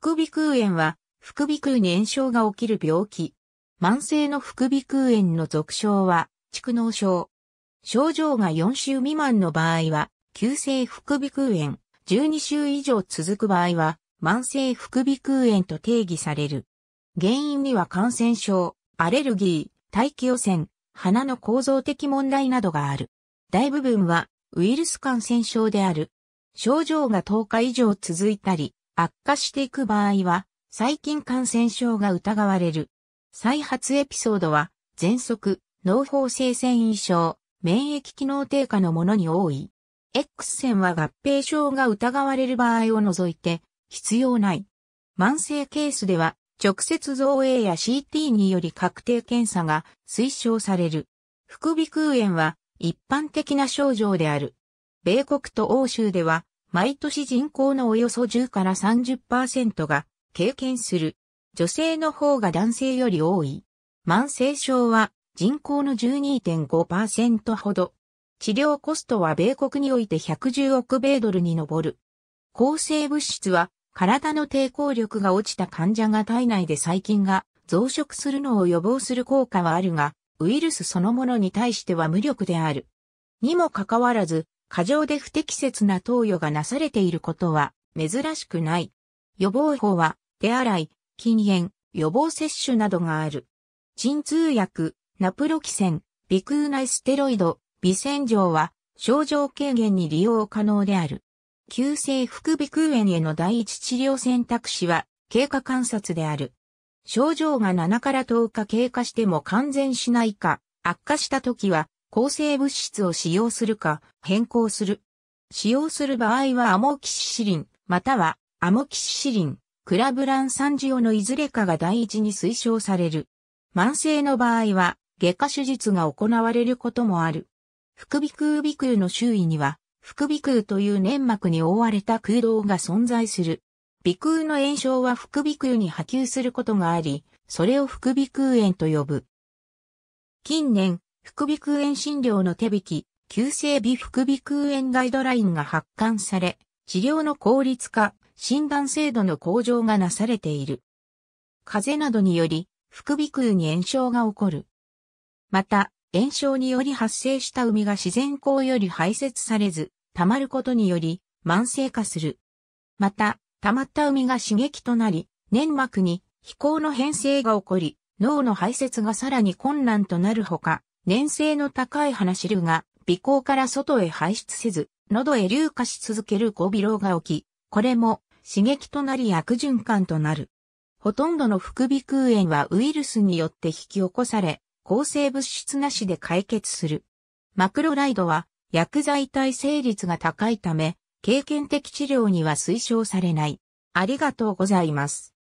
副鼻腔炎は、副鼻腔に炎症が起きる病気。慢性の副鼻腔炎の俗称は、蓄脳症。症状が4週未満の場合は、急性副鼻腔炎、12週以上続く場合は、慢性副鼻腔炎と定義される。原因には感染症、アレルギー、大気汚染、鼻の構造的問題などがある。大部分はウイルス感染症である。症状が10日以上続いたり、悪化していく場合は、細菌感染症が疑われる。再発エピソードは、喘息、脳胞性繊維症、免疫機能低下のものに多い。X 線は合併症が疑われる場合を除いて、必要ない。慢性ケースでは、直接造影や CT により確定検査が推奨される。副鼻腔炎は一般的な症状である。米国と欧州では毎年人口のおよそ10から30%が経験する。女性の方が男性より多い。慢性症は人口の12.5%ほど。治療コストは米国において110億米ドルに上る。抗生物質は体の抵抗力が落ちた患者が体内で細菌が増殖するのを予防する効果はあるが、ウイルスそのものに対しては無力である。にもかかわらず、過剰で不適切な投与がなされていることは珍しくない。予防法は手洗い、禁煙、予防接種などがある。鎮痛薬、ナプロキセン、鼻腔内ステロイド、微洗浄は症状軽減に利用可能である。急性副鼻腔炎への第一治療選択肢は経過観察である。症状が7から10日経過しても完全しないか、悪化した時は抗生物質を使用するか変更する。使用する場合はアモキシシリン、またはアモキシシリン、クラブラン酸ジオのいずれかが第一に推奨される。慢性の場合は外科手術が行われることもある。副鼻腔鼻腔の周囲には副鼻腔という粘膜に覆われた空洞が存在する。鼻腔の炎症は副鼻腔に波及することがあり、それを副鼻腔炎と呼ぶ。近年、副鼻腔炎診療の手引き、急性微副鼻腔炎ガイドラインが発刊され、治療の効率化、診断精度の向上がなされている。風邪などにより、副鼻腔に炎症が起こる。また、炎症により発生した膿が自然光より排泄されず、溜まることにより、慢性化する。また、溜まった膿が刺激となり、粘膜に飛行の変性が起こり、脳の排泄がさらに困難となるほか、粘性の高い話汁が鼻孔から外へ排出せず、喉へ流化し続ける後鼻漏が起き、これも刺激となり悪循環となる。ほとんどの副鼻腔炎はウイルスによって引き起こされ、抗生物質なしで解決する。マクロライドは薬剤耐性率が高いため、経験的治療には推奨されない。ありがとうございます。